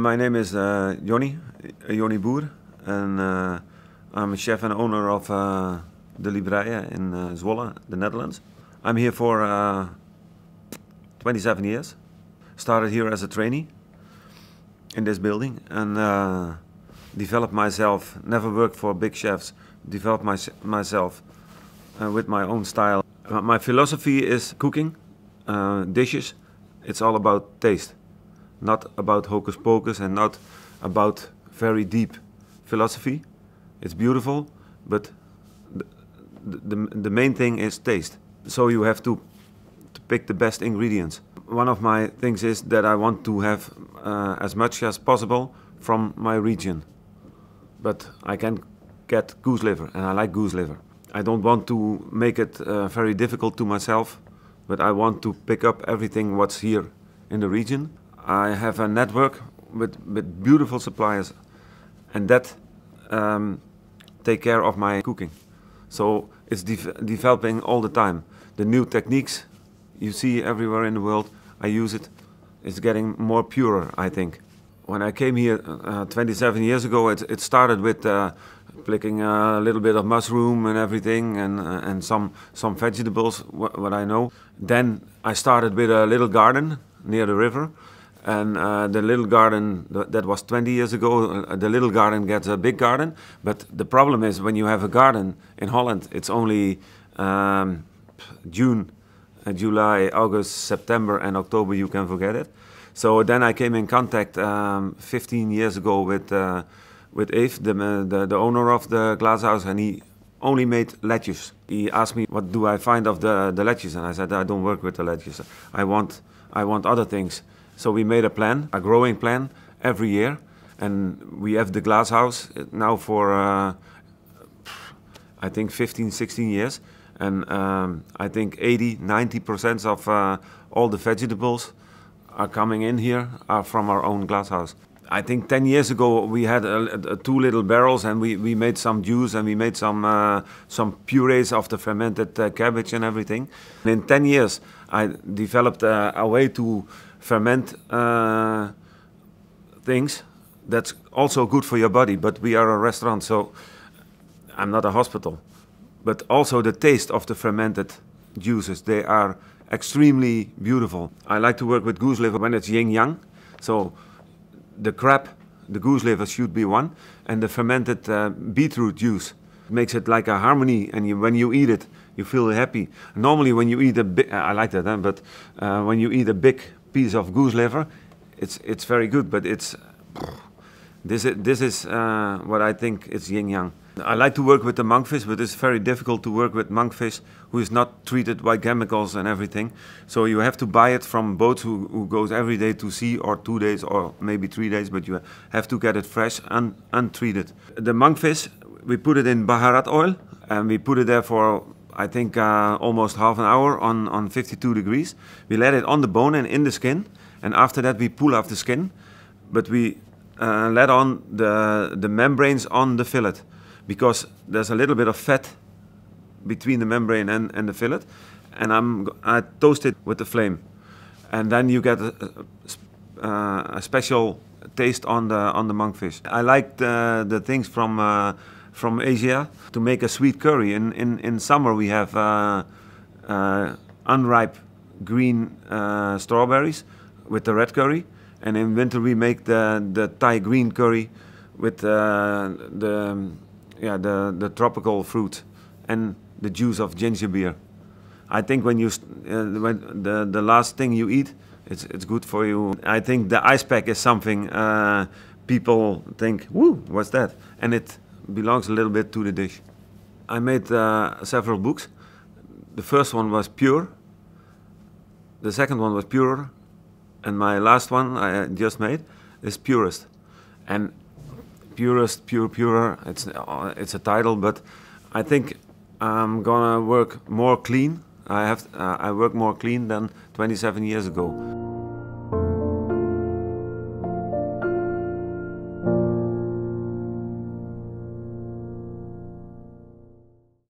My name is uh, Joni uh, Boer, and uh, I'm a chef and owner of uh, De Libraia in uh, Zwolle, the Netherlands. I'm here for uh, 27 years. Started here as a trainee in this building and uh, developed myself, never worked for big chefs, developed my, myself uh, with my own style. my philosophy is cooking, dishes, it's all about taste not about hocus pocus and not about very deep philosophy. It's beautiful, but the, the, the main thing is taste. So you have to, to pick the best ingredients. One of my things is that I want to have uh, as much as possible from my region. But I can get goose liver, and I like goose liver. I don't want to make it uh, very difficult to myself, but I want to pick up everything what's here in the region. I have a network with, with beautiful suppliers and that um, take care of my cooking. So it's de developing all the time. The new techniques you see everywhere in the world, I use it. It's getting more purer, I think. When I came here uh, 27 years ago, it, it started with uh, picking a little bit of mushroom and everything and, uh, and some, some vegetables, what I know. Then I started with a little garden near the river and uh, the little garden that was 20 years ago, uh, the little garden gets a big garden. But the problem is when you have a garden in Holland, it's only um, June, uh, July, August, September, and October. You can forget it. So then I came in contact um, 15 years ago with uh, with Eve, the, the, the owner of the glasshouse, and he only made ledges. He asked me, "What do I find of the the ledges?" And I said, "I don't work with the ledges. I want I want other things." So we made a plan, a growing plan every year, and we have the glass house uh, now for uh, I think 15, 16 years, and um, I think 80, 90 percent of uh, all the vegetables are coming in here are from our own glass house. I think 10 years ago we had two little barrels and we, we made some juice and we made some uh, some purees of the fermented uh, cabbage and everything. And in 10 years I developed a way to ferment uh, things. That's also good for your body, but we are a restaurant, so I'm not a hospital. But also the taste of the fermented juices, they are extremely beautiful. I like to work with goose liver when it's yin yang. So the crab, the goose liver should be one, and the fermented uh, beetroot juice makes it like a harmony. And you, when you eat it, you feel happy. Normally, when you eat a big, I like that, but uh, when you eat a big piece of goose liver, it's it's very good. But it's this is this is uh, what I think it's yin yang. I like to work with the monkfish, but it's very difficult to work with monkfish who is not treated by chemicals and everything. So you have to buy it from boats who, who goes every day to sea or two days or maybe three days, but you have to get it fresh and untreated. The monkfish, we put it in Baharat oil and we put it there for I think uh, almost half an hour on, on 52 degrees. We let it on the bone and in the skin, and after that we pull off the skin, but we uh, let on the, the membranes on the fillet because there's a little bit of fat between the membrane and, and the fillet, and I'm, I toast it with the flame. And then you get a, a, uh, a special taste on the, on the monkfish. I like the, the things from uh, from Asia to make a sweet curry. In, in, in summer, we have uh, uh, unripe green uh, strawberries with the red curry. And in winter, we make the, the Thai green curry with uh, the, yeah, the, the tropical fruit and the juice of ginger beer. I think when you uh, when the, the last thing you eat, it's, it's good for you. I think the ice pack is something uh, people think, woo, what's that? And it belongs a little bit to the dish. I made uh, several books. The first one was pure. The second one was purer, and my last one I uh, just made is purest. And purest, pure, purer. It's uh, it's a title, but I think I'm gonna work more clean. I have uh, I work more clean than 27 years ago.